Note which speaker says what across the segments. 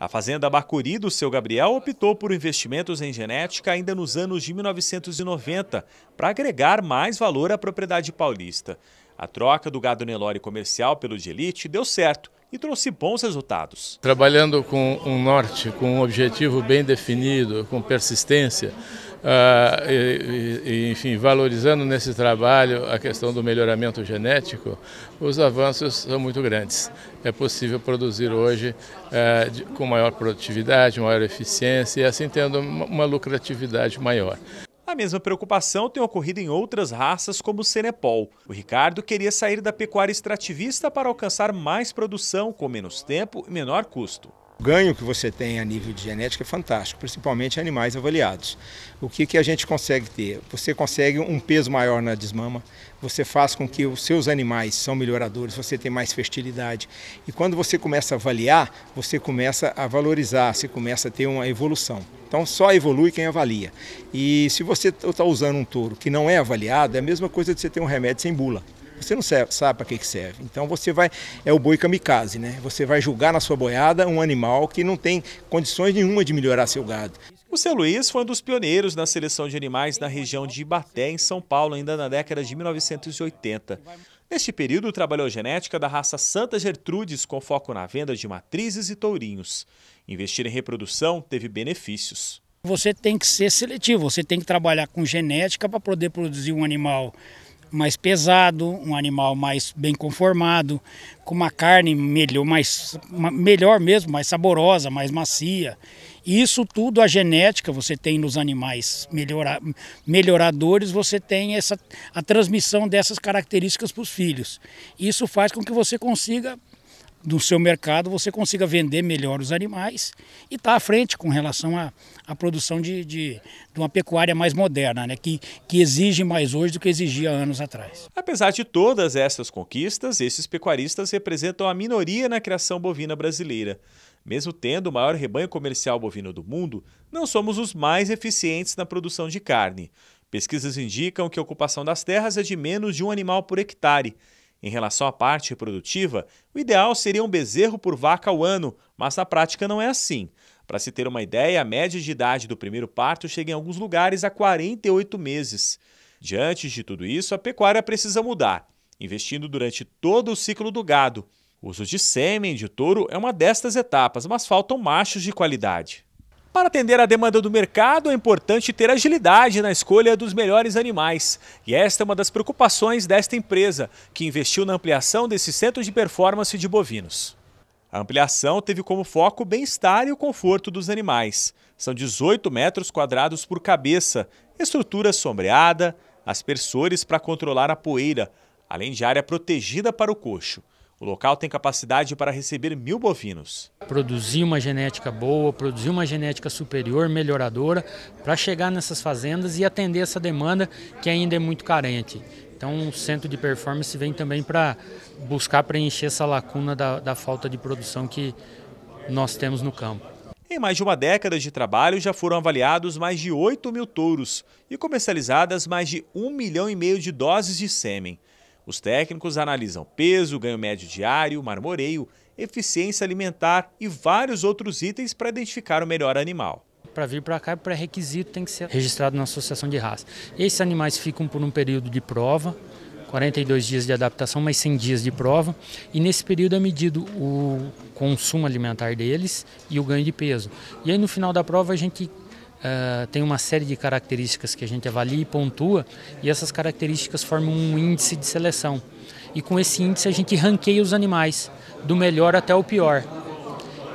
Speaker 1: A fazenda Bacuri do seu Gabriel optou por investimentos em genética ainda nos anos de 1990 para agregar mais valor à propriedade paulista. A troca do gado Nelore comercial pelo de elite deu certo e trouxe bons resultados.
Speaker 2: Trabalhando com um norte, com um objetivo bem definido, com persistência, ah, e, e, enfim, valorizando nesse trabalho a questão do melhoramento genético, os avanços são muito grandes. É possível produzir hoje eh, de, com maior produtividade, maior eficiência e assim tendo uma, uma lucratividade maior.
Speaker 1: A mesma preocupação tem ocorrido em outras raças, como o Senepol. O Ricardo queria sair da pecuária extrativista para alcançar mais produção com menos tempo e menor custo. O
Speaker 3: ganho que você tem a nível de genética é fantástico, principalmente animais avaliados. O que, que a gente consegue ter? Você consegue um peso maior na desmama, você faz com que os seus animais são melhoradores, você tem mais fertilidade. E quando você começa a avaliar, você começa a valorizar, você começa a ter uma evolução. Então só evolui quem avalia. E se você está usando um touro que não é avaliado, é a mesma coisa de você ter um remédio sem bula. Você não serve, sabe para que, que serve. Então você vai, é o boi kamikaze, né? Você vai julgar na sua boiada um animal que não tem condições nenhuma de melhorar seu gado.
Speaker 1: O seu Luiz foi um dos pioneiros na seleção de animais na região de Ibaté, em São Paulo, ainda na década de 1980. Neste período, trabalhou genética da raça Santa Gertrudes, com foco na venda de matrizes e tourinhos. Investir em reprodução teve benefícios.
Speaker 4: Você tem que ser seletivo, você tem que trabalhar com genética para poder produzir um animal mais pesado, um animal mais bem conformado, com uma carne melhor, mais, melhor mesmo, mais saborosa, mais macia. Isso tudo a genética você tem nos animais melhora, melhoradores, você tem essa, a transmissão dessas características para os filhos. Isso faz com que você consiga do seu mercado você consiga vender melhor os animais e está à frente com relação à, à produção de, de, de, uma pecuária mais moderna, né? que, que exige mais hoje do que exigia anos atrás.
Speaker 1: Apesar de todas essas conquistas, esses pecuaristas representam a minoria na criação bovina brasileira. Mesmo tendo o maior rebanho comercial bovino do mundo, não somos os mais eficientes na produção de carne. Pesquisas indicam que a ocupação das terras é de menos de um animal por hectare em relação à parte reprodutiva, o ideal seria um bezerro por vaca ao ano, mas na prática não é assim. Para se ter uma ideia, a média de idade do primeiro parto chega em alguns lugares a 48 meses. Diante de tudo isso, a pecuária precisa mudar, investindo durante todo o ciclo do gado. O uso de sêmen de touro é uma destas etapas, mas faltam machos de qualidade. Para atender à demanda do mercado, é importante ter agilidade na escolha dos melhores animais. E esta é uma das preocupações desta empresa, que investiu na ampliação desse centro de performance de bovinos. A ampliação teve como foco o bem-estar e o conforto dos animais. São 18 metros quadrados por cabeça, estrutura sombreada, aspersores para controlar a poeira, além de área protegida para o coxo. O local tem capacidade para receber mil bovinos.
Speaker 5: Produzir uma genética boa, produzir uma genética superior, melhoradora, para chegar nessas fazendas e atender essa demanda que ainda é muito carente. Então, o centro de performance vem também para buscar preencher essa lacuna da, da falta de produção que nós temos no
Speaker 1: campo. Em mais de uma década de trabalho, já foram avaliados mais de 8 mil touros e comercializadas mais de 1 milhão e meio de doses de sêmen. Os técnicos analisam peso, ganho médio diário, marmoreio, eficiência alimentar e vários outros itens para identificar o melhor animal.
Speaker 5: Para vir para cá, o pré-requisito tem que ser registrado na associação de raça. Esses animais ficam por um período de prova, 42 dias de adaptação, mais 100 dias de prova, e nesse período é medido o consumo alimentar deles e o ganho de peso. E aí no final da prova a gente Uh, tem uma série de características que a gente avalia e pontua, e essas características formam um índice de seleção. E com esse índice a gente ranqueia os animais, do melhor até o pior.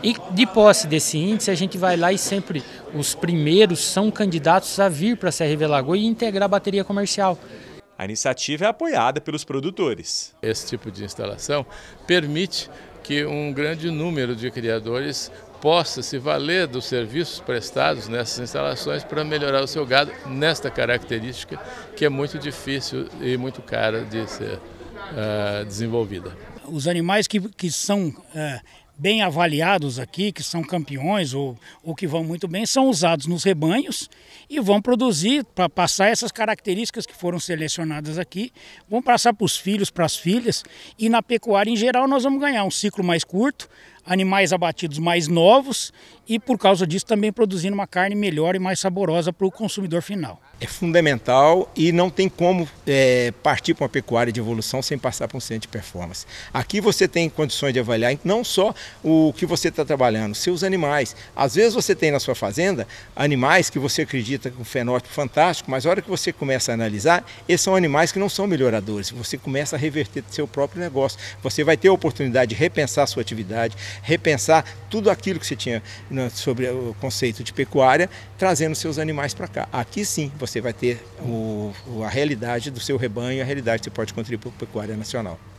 Speaker 5: E de posse desse índice, a gente vai lá e sempre os primeiros são candidatos a vir para a CRV Lagoa
Speaker 2: e integrar a bateria comercial. A iniciativa é apoiada pelos produtores. Esse tipo de instalação permite que um grande número de criadores possa se valer dos serviços prestados nessas instalações para melhorar o seu gado nesta característica que é muito difícil e muito cara de ser uh, desenvolvida.
Speaker 4: Os animais que, que são uh, bem avaliados aqui, que são campeões ou, ou que vão muito bem, são usados nos rebanhos e vão produzir, para passar essas características que foram selecionadas aqui, vão passar para os filhos, para as filhas e na pecuária em geral nós vamos ganhar um ciclo mais curto, animais abatidos mais novos e, por causa disso, também produzindo uma carne melhor e mais saborosa para o consumidor final.
Speaker 3: É fundamental e não tem como é, partir para uma pecuária de evolução sem passar para um centro de performance. Aqui você tem condições de avaliar não só o que você está trabalhando, seus animais. Às vezes você tem na sua fazenda animais que você acredita com um fenótipo fantástico, mas na hora que você começa a analisar, esses são animais que não são melhoradores. Você começa a reverter seu próprio negócio. Você vai ter a oportunidade de repensar a sua atividade, repensar tudo aquilo que você tinha né, sobre o conceito de pecuária, trazendo seus animais para cá. Aqui sim você vai ter o, a realidade do seu rebanho, a realidade que você pode contribuir para a pecuária nacional.